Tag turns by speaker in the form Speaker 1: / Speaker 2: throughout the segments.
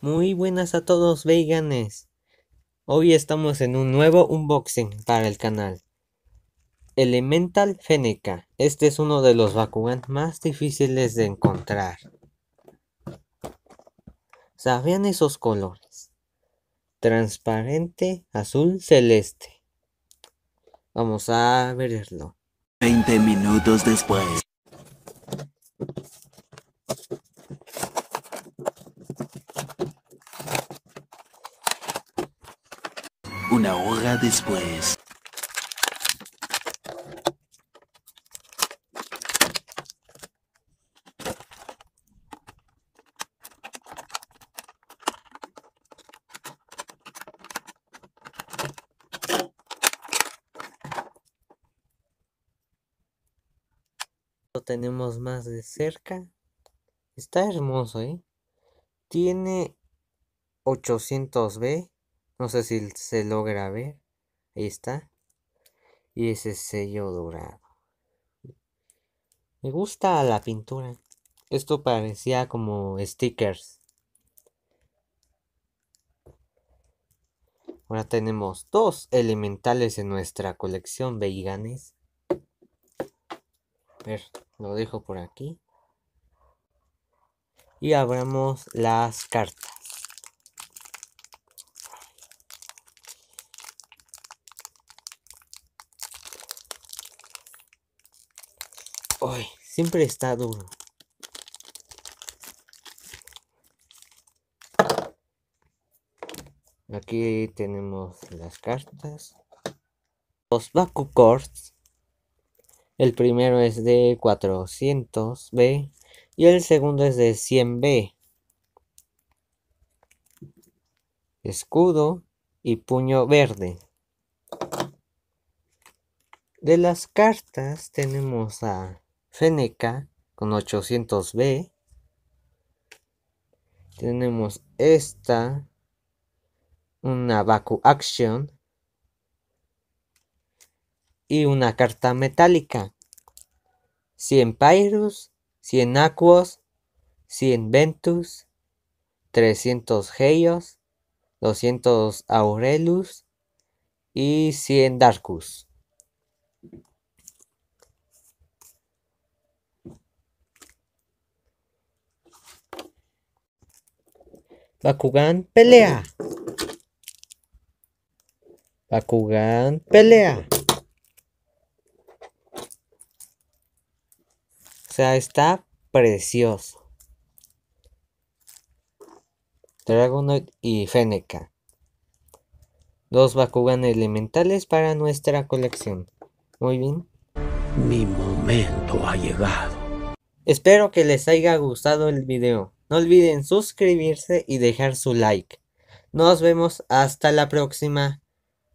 Speaker 1: Muy buenas a todos veganes. Hoy estamos en un nuevo unboxing para el canal. Elemental Feneca. Este es uno de los Bakugan más difíciles de encontrar. ¿Sabían esos colores? Transparente, azul, celeste. Vamos a verlo. 20 minutos después. una hora después. Lo tenemos más de cerca. Está hermoso, ¿eh? Tiene 800B no sé si se logra ver. Ahí está. Y ese sello dorado. Me gusta la pintura. Esto parecía como stickers. Ahora tenemos dos elementales en nuestra colección veganes. A ver, lo dejo por aquí. Y abramos las cartas. Uy, siempre está duro. Aquí tenemos las cartas. Los Baku Cords. El primero es de 400B y el segundo es de 100B. Escudo y puño verde. De las cartas tenemos a Feneca con 800B. Tenemos esta, una Baku Action y una carta metálica. 100 Pyrus, 100 Aquos, 100 Ventus, 300 Geios. 200 Aurelus y 100 Darkus. Bakugan, pelea. Bakugan, pelea. O sea, está precioso. Dragonoid y Feneca. Dos Bakugan elementales para nuestra colección. Muy bien. Mi momento ha llegado. Espero que les haya gustado el video. No olviden suscribirse y dejar su like. Nos vemos hasta la próxima.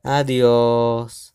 Speaker 1: Adiós.